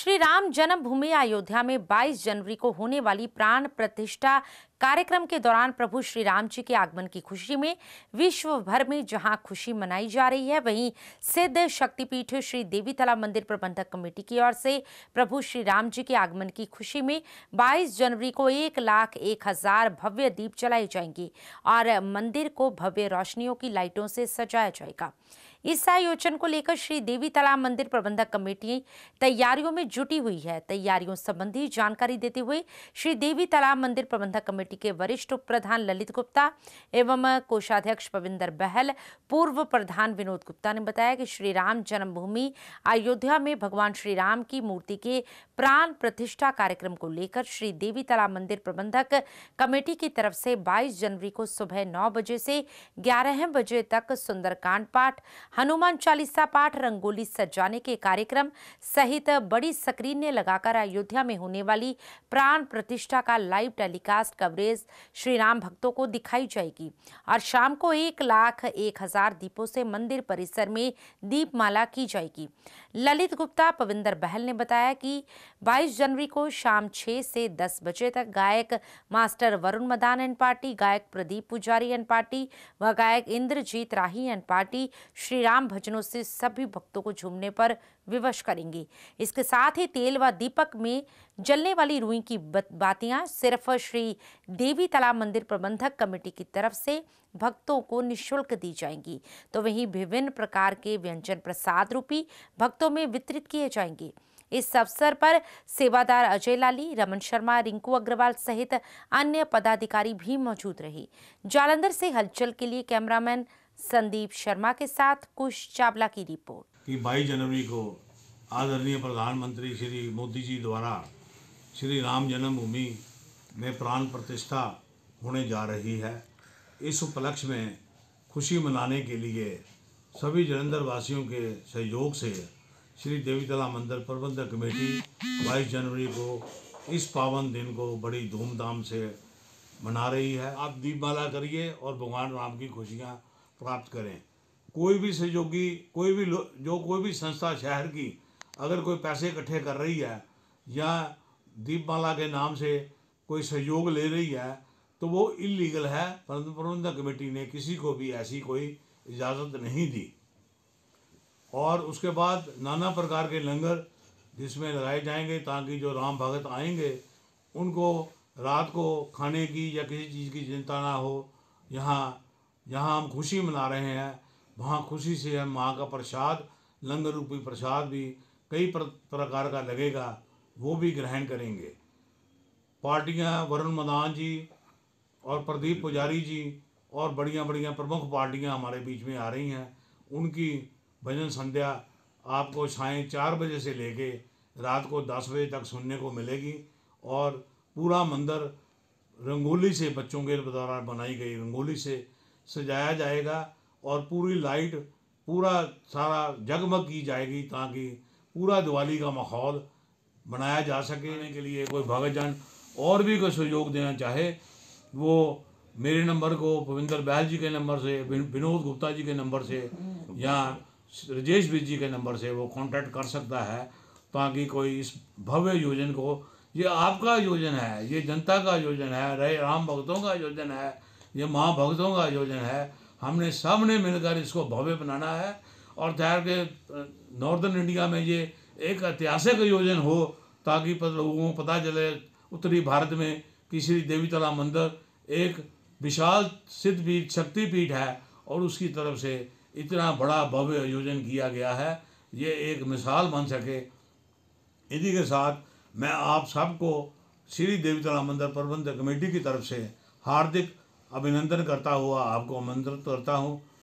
श्री राम जन्मभूमि अयोध्या में 22 जनवरी को होने वाली प्राण प्रतिष्ठा कार्यक्रम के दौरान प्रभु श्री राम जी के आगमन की खुशी में विश्व भर में जहां खुशी मनाई जा रही है वहीं सिद्ध शक्तिपीठ श्री देवी तला मंदिर प्रबंधक कमेटी की ओर से प्रभु श्री राम जी के आगमन की खुशी में 22 जनवरी को एक लाख एक हजार भव्य दीप जलाए जाएंगे और मंदिर को भव्य रोशनियों की लाइटों से सजाया जाएगा इस आयोजन को लेकर श्री देवी तालाब मंदिर प्रबंधक कमेटी तैयारियों में जुटी हुई है तैयारियों संबंधी जानकारी देते हुए श्री देवी तालाब मंदिर प्रबंधक कमेटी के वरिष्ठ प्रधान ललित गुप्ता एवं कोषाध्यक्ष पविंदर बहल पूर्व प्रधान विनोद गुप्ता ने बताया कि श्री राम जन्मभूमि अयोध्या में भगवान श्री राम की मूर्ति के प्राण प्रतिष्ठा कार्यक्रम को लेकर श्री देवी तालाब मंदिर प्रबंधक कमेटी की तरफ से 22 जनवरी को सुबह 9 बजे से 11 बजे तक सुंदरकांड पाठ हनुमान चालीसा पाठ रंगोली सजाने के कार्यक्रम सहित बड़ी स्क्रीन ने लगाकर अयोध्या में होने वाली प्राण प्रतिष्ठा का live telecast coverage Shri Ram भक्तों को दिखाई जाएगी और शाम को एक लाख एक हजार दीपों से मंदिर परिसर में दीपमाला की जाएगी ललित गुप्ता पविंदर बहल ने बताया कि 22 जनवरी को शाम 6 से 10 बजे तक गायक master Varun Madan and party गायक प्रदीप पुजारी एंड पार्टी व गायक इंद्रजीत राही एंड पार्टी श्री श्री राम भजनों से सभी भक्तों को झूमने पर विवश करेंगे इसके साथ ही तेल व दीपक में जलने वाली रुई की बातियां सिर्फ श्री देवी तालाब मंदिर प्रबंधक कमेटी की तरफ से भक्तों को निशुल्क दी जाएंगी तो वहीं विभिन्न प्रकार के व्यंजन प्रसाद रूपी भक्तों में वितरित किए जाएंगे इस अवसर पर सेवादार अजय लाली रमन शर्मा रिंकू अग्रवाल सहित अन्य पदाधिकारी भी मौजूद रहे जालंधर से हलचल के लिए कैमरामैन संदीप शर्मा के साथ कुश चावला की रिपोर्ट कि 22 जनवरी को आदरणीय प्रधानमंत्री श्री मोदी जी द्वारा श्री राम जन्मभूमि में प्राण प्रतिष्ठा होने जा रही है इस उपलक्ष्य में खुशी मनाने के लिए सभी जलंधर वासियों के सहयोग से श्री देवीतला मंदिर प्रबंधक कमेटी 22 जनवरी को इस पावन दिन को बड़ी धूमधाम से मना रही है आप दीपमाला करिए और भगवान राम की खुशियाँ प्राप्त करें कोई भी सहयोगी कोई भी जो कोई भी संस्था शहर की अगर कोई पैसे इकट्ठे कर रही है या दीपमाला के नाम से कोई सहयोग ले रही है तो वो इलीगल है परंतु प्रबंधक कमेटी ने किसी को भी ऐसी कोई इजाज़त नहीं दी और उसके बाद नाना प्रकार के लंगर जिसमें लगाए जाएंगे ताकि जो राम भगत आएंगे उनको रात को खाने की या किसी चीज़ की चिंता ना हो यहाँ जहाँ हम खुशी मना रहे हैं वहाँ खुशी से हम माँ का प्रसाद लंगर रूपी प्रसाद भी कई प्रकार का लगेगा वो भी ग्रहण करेंगे पार्टियाँ वरुण मदान जी और प्रदीप पुजारी जी और बढ़िया बढ़िया प्रमुख पार्टियाँ हमारे बीच में आ रही हैं उनकी भजन संध्या आपको साय चार बजे से लेके रात को दस बजे तक सुनने को मिलेगी और पूरा मंदिर रंगोली से बच्चों के द्वारा बनाई गई रंगोली से सजाया जाएगा और पूरी लाइट पूरा सारा जगमग की जाएगी ताकि पूरा दिवाली का माहौल बनाया जा सके के लिए कोई भगतजन और भी कोई सहयोग देना चाहे वो मेरे नंबर को भविंदर बहल जी के नंबर से विनोद गुप्ता जी के नंबर से या रजेश बीज जी के नंबर से वो कांटेक्ट कर सकता है ताकि कोई इस भव्य योजन को ये आपका योजन है ये जनता का योजन है रहे राम भक्तों का योजन है ये माँ भक्तों का आयोजन है हमने सब ने मिलकर इसको भव्य बनाना है और तैयार के नॉर्दर्न इंडिया में ये एक ऐतिहासिक आयोजन हो ताकि लोगों को पता चले उत्तरी भारत में कि श्री देवी तला मंदिर एक विशाल सिद्धपीठ शक्तिपीठ है और उसकी तरफ से इतना बड़ा भव्य आयोजन किया गया है ये एक मिसाल बन सके इसी के साथ मैं आप सबको श्री देवी तला मंदिर प्रबंधक कमेटी की तरफ से हार्दिक अभिनंदन करता हुआ आपको आमंत्रित करता हूँ